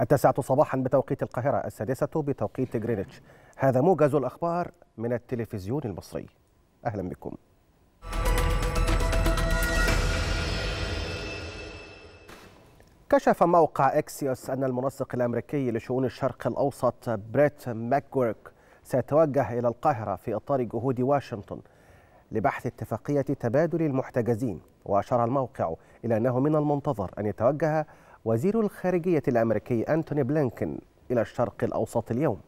التاسعة صباحا بتوقيت القاهرة السادسة بتوقيت غرينتش هذا موجز الأخبار من التلفزيون المصري أهلا بكم كشف موقع اكسيوس أن المنسق الأمريكي لشؤون الشرق الأوسط بريت ماكورك سيتوجه إلى القاهرة في إطار جهود واشنطن لبحث اتفاقية تبادل المحتجزين وأشار الموقع إلى أنه من المنتظر أن يتوجه وزير الخارجية الأمريكي أنتوني بلينكن إلى الشرق الأوسط اليوم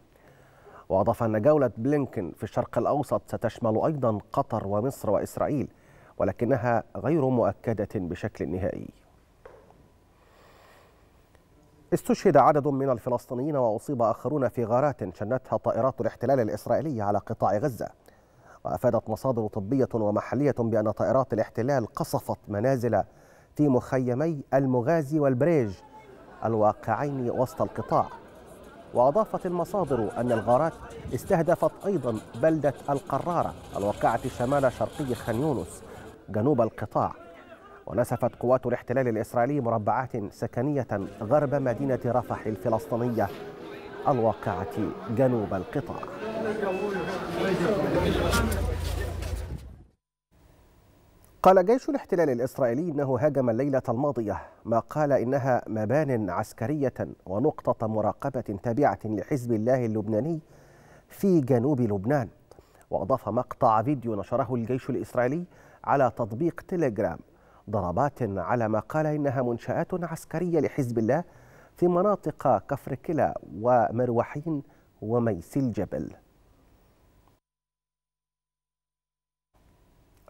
وأضاف أن جولة بلينكن في الشرق الأوسط ستشمل أيضا قطر ومصر وإسرائيل ولكنها غير مؤكدة بشكل نهائي استشهد عدد من الفلسطينيين وأصيب آخرون في غارات شنتها طائرات الاحتلال الإسرائيلي على قطاع غزة وأفادت مصادر طبية ومحلية بأن طائرات الاحتلال قصفت منازل في مخيمي المغازي والبريج الواقعين وسط القطاع وأضافت المصادر أن الغارات استهدفت أيضا بلدة القرارة الواقعة شمال شرقي خان يونس جنوب القطاع ونسفت قوات الاحتلال الإسرائيلي مربعات سكنية غرب مدينة رفح الفلسطينية الواقعة جنوب القطاع قال جيش الاحتلال الإسرائيلي إنه هاجم الليلة الماضية ما قال إنها مبان عسكرية ونقطة مراقبة تابعة لحزب الله اللبناني في جنوب لبنان وأضاف مقطع فيديو نشره الجيش الإسرائيلي على تطبيق تيليجرام ضربات على ما قال إنها منشآت عسكرية لحزب الله في مناطق كفر كلا ومروحين وميس الجبل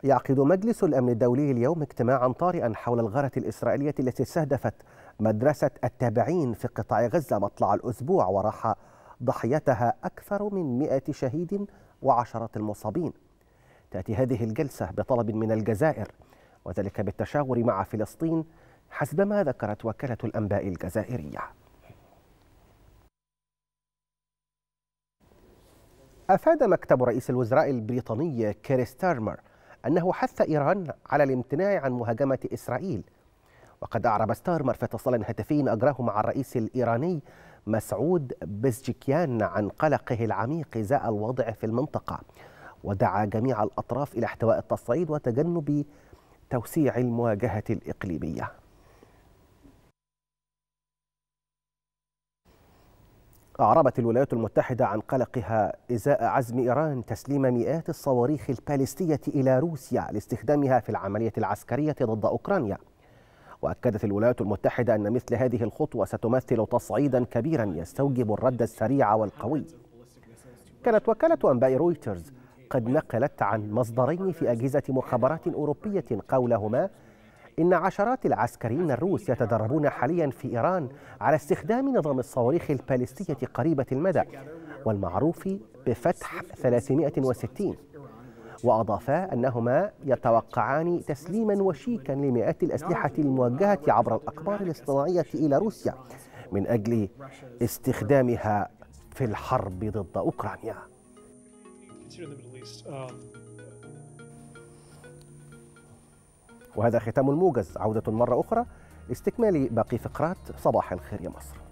يعقد مجلس الأمن الدولي اليوم اجتماعا طارئا حول الغارة الإسرائيلية التي استهدفت مدرسة التابعين في قطاع غزة مطلع الأسبوع وراح ضحيتها أكثر من مئة شهيد وعشرة المصابين تأتي هذه الجلسة بطلب من الجزائر وذلك بالتشاور مع فلسطين حسب ما ذكرت وكالة الأنباء الجزائرية أفاد مكتب رئيس الوزراء البريطاني كيري ستارمر أنه حث إيران على الامتناع عن مهاجمة إسرائيل وقد أعرب ستارمر في اتصال هاتفي أجراه مع الرئيس الإيراني مسعود بزجكيان عن قلقه العميق إزاء الوضع في المنطقة ودعا جميع الأطراف إلى احتواء التصعيد وتجنب توسيع المواجهة الإقليمية أعربت الولايات المتحدة عن قلقها إزاء عزم إيران تسليم مئات الصواريخ البالستية إلى روسيا لاستخدامها في العملية العسكرية ضد أوكرانيا وأكدت الولايات المتحدة أن مثل هذه الخطوة ستمثل تصعيدا كبيرا يستوجب الرد السريع والقوي كانت وكالة أنباء رويترز قد نقلت عن مصدرين في أجهزة مخابرات أوروبية قولهما إن عشرات العسكريين الروس يتدربون حاليا في إيران على استخدام نظام الصواريخ البالستية قريبة المدى والمعروف بفتح 360 وأضافا أنهما يتوقعان تسليما وشيكا لمئات الأسلحة الموجهة عبر الأقمار الاصطناعية إلى روسيا من أجل استخدامها في الحرب ضد أوكرانيا. وهذا ختام الموجز عودة مرة أخرى لاستكمال باقي فقرات صباح الخير يا مصر